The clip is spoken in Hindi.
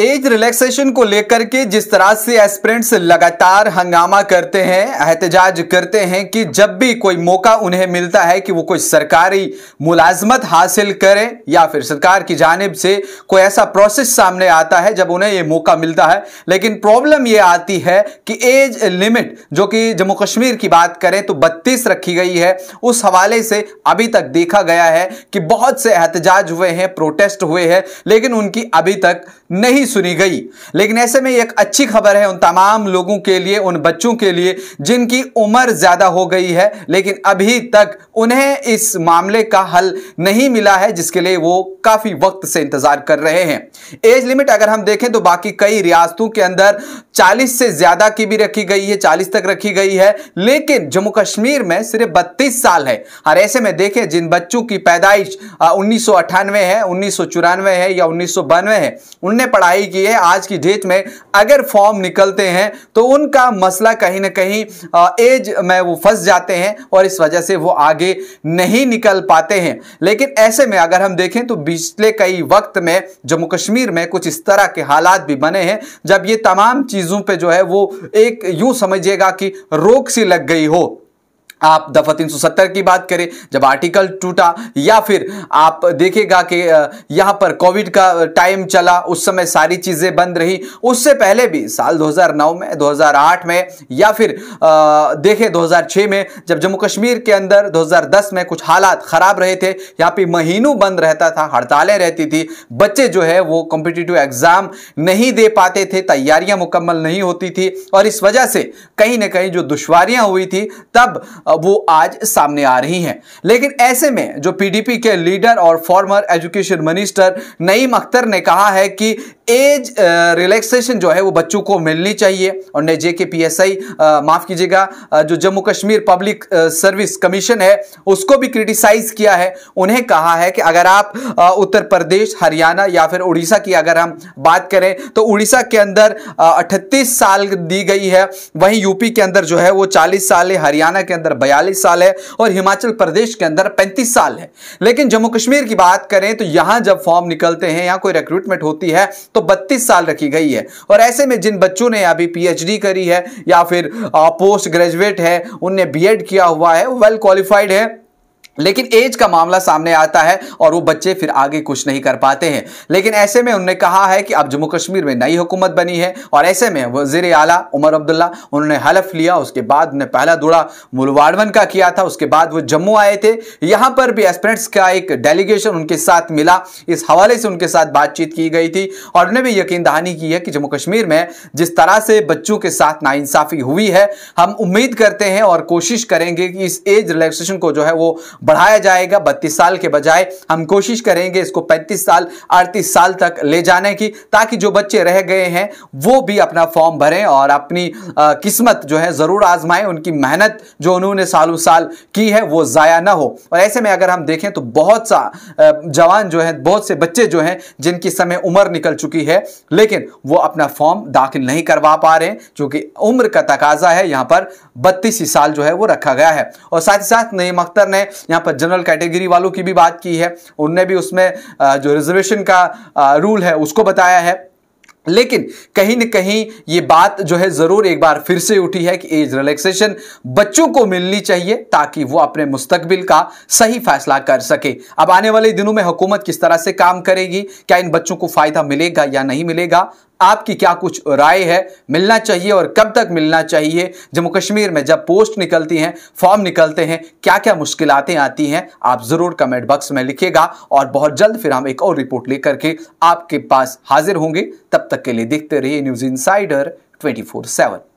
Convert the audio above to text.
एज रिलैक्सेशन को लेकर के जिस तरह से एस्पिरेंट्स लगातार हंगामा करते हैं एहतजाज करते हैं कि जब भी कोई मौका उन्हें मिलता है कि वो कोई सरकारी मुलाजमत हासिल करें या फिर सरकार की जानब से कोई ऐसा प्रोसेस सामने आता है जब उन्हें ये मौका मिलता है लेकिन प्रॉब्लम ये आती है कि एज लिमिट जो कि जम्मू कश्मीर की बात करें तो बत्तीस रखी गई है उस हवाले से अभी तक देखा गया है कि बहुत से एहतजाज हुए हैं प्रोटेस्ट हुए हैं लेकिन उनकी अभी तक नहीं सुनी गई लेकिन ऐसे में एक अच्छी खबर है उन तमाम लोगों के लिए उन बच्चों के लिए जिनकी उम्र ज़्यादा हो गई है लेकिन अभी तक उन्हें इस मामले का हल नहीं मिला है जिसके लिए वो काफ़ी वक्त से इंतज़ार कर रहे हैं एज लिमिट अगर हम देखें तो बाकी कई रियासतों के अंदर 40 से ज्यादा की भी रखी गई है 40 तक रखी गई है लेकिन जम्मू कश्मीर में सिर्फ 32 साल है और ऐसे में देखें जिन बच्चों की पैदाइश उन्नीस है उन्नीस है या उन्नीस है उनने पढ़ाई की है आज की डेट में अगर फॉर्म निकलते हैं तो उनका मसला कहीं ना कहीं एज में वो फंस जाते हैं और इस वजह से वो आगे नहीं निकल पाते हैं लेकिन ऐसे में अगर हम देखें तो पिछले कई वक्त में जम्मू कश्मीर में कुछ इस तरह के हालात भी बने हैं जब ये तमाम चीज़ चीज़ों पे जो है वो एक यूं समझिएगा कि रोक सी लग गई हो आप दफा तीन की बात करें जब आर्टिकल टूटा या फिर आप देखेगा कि यहाँ पर कोविड का टाइम चला उस समय सारी चीज़ें बंद रही उससे पहले भी साल 2009 में 2008 में या फिर देखें 2006 में जब जम्मू कश्मीर के अंदर 2010 में कुछ हालात ख़राब रहे थे यहाँ पे महीनों बंद रहता था हड़तालें रहती थी बच्चे जो है वो कॉम्पिटिटिव एग्ज़ाम नहीं दे पाते थे तैयारियाँ मुकम्मल नहीं होती थी और इस वजह से कहीं ना कहीं जो दुशारियाँ हुई थी तब वो आज सामने आ रही हैं लेकिन ऐसे में जो पीडीपी के लीडर और former education minister Naeem Akhtar ने कहा है कि एज रिलैक्सेशन जो है वो बच्चों को मिलनी चाहिए और ने जे के पी एस आई माफ़ कीजिएगा जो Jammu Kashmir public service commission है उसको भी क्रिटिसाइज किया है उन्हें कहा है कि अगर आप उत्तर प्रदेश हरियाणा या फिर उड़ीसा की अगर हम बात करें तो उड़ीसा के अंदर अठतीस साल दी गई है वहीं यूपी के अंदर जो है वो चालीस साल हरियाणा के अंदर बयालीस साल है और हिमाचल प्रदेश के अंदर पैंतीस साल है लेकिन जम्मू कश्मीर की बात करें तो यहां जब फॉर्म निकलते हैं यहां कोई रिक्रूटमेंट होती है तो बत्तीस साल रखी गई है और ऐसे में जिन बच्चों ने अभी पीएचडी करी है या फिर पोस्ट ग्रेजुएट है उनने बीएड किया हुआ है वेल क्वालिफाइड है लेकिन एज का मामला सामने आता है और वो बच्चे फिर आगे कुछ नहीं कर पाते हैं लेकिन ऐसे में उन्होंने कहा है कि अब जम्मू कश्मीर में नई हुकूमत बनी है और ऐसे में वजीर आला उमर अब्दुल्ला उन्होंने हलफ लिया उसके बाद उन्होंने पहला दौड़ा मुलवाड़वन का किया था उसके बाद वो जम्मू आए थे यहाँ पर भी एस्परेंट्स का एक डेलीगेशन उनके साथ मिला इस हवाले से उनके साथ बातचीत की गई थी और उन्होंने भी यकीन दहानी की है कि जम्मू कश्मीर में जिस तरह से बच्चों के साथ नाइंसाफ़ी हुई है हम उम्मीद करते हैं और कोशिश करेंगे कि इस एज रिलैक्सेशन को जो है वो बढ़ाया जाएगा बत्तीस साल के बजाय हम कोशिश करेंगे इसको पैंतीस साल अड़तीस साल तक ले जाने की ताकि जो बच्चे रह गए हैं वो भी अपना फॉर्म भरें और अपनी आ, किस्मत जो है ज़रूर आजमाएं उनकी मेहनत जो उन्होंने सालों साल की है वो ज़ाया ना हो और ऐसे में अगर हम देखें तो बहुत सा जवान जो है बहुत से बच्चे जो हैं जिनकी समय उम्र निकल चुकी है लेकिन वो अपना फॉर्म दाखिल नहीं करवा पा रहे हैं चूँकि उम्र का तकाजा है यहाँ पर बत्तीस साल जो है वो रखा गया है और साथ ही साथ नईम अख्तर ने यहाँ पर जनरल कैटेगरी वालों की भी बात की है उनने भी उसमें जो रिजर्वेशन का रूल है उसको बताया है लेकिन कहीं न कहीं ये बात जो है ज़रूर एक बार फिर से उठी है कि एज रिलैक्सेशन बच्चों को मिलनी चाहिए ताकि वो अपने मुस्तकबिल का सही फैसला कर सके अब आने वाले दिनों में हुकूमत किस तरह से काम करेगी क्या इन बच्चों को फ़ायदा मिलेगा या नहीं मिलेगा आपकी क्या कुछ राय है मिलना चाहिए और कब तक मिलना चाहिए जम्मू कश्मीर में जब पोस्ट निकलती हैं फॉर्म निकलते हैं क्या क्या मुश्किलें आती हैं आप ज़रूर कमेंट बॉक्स में लिखिएगा और बहुत जल्द फिर हम एक और रिपोर्ट लेकर के आपके पास हाजिर होंगे तब तक के लिए देखते रहिए न्यूज़ इनसाइडर फोर सेवन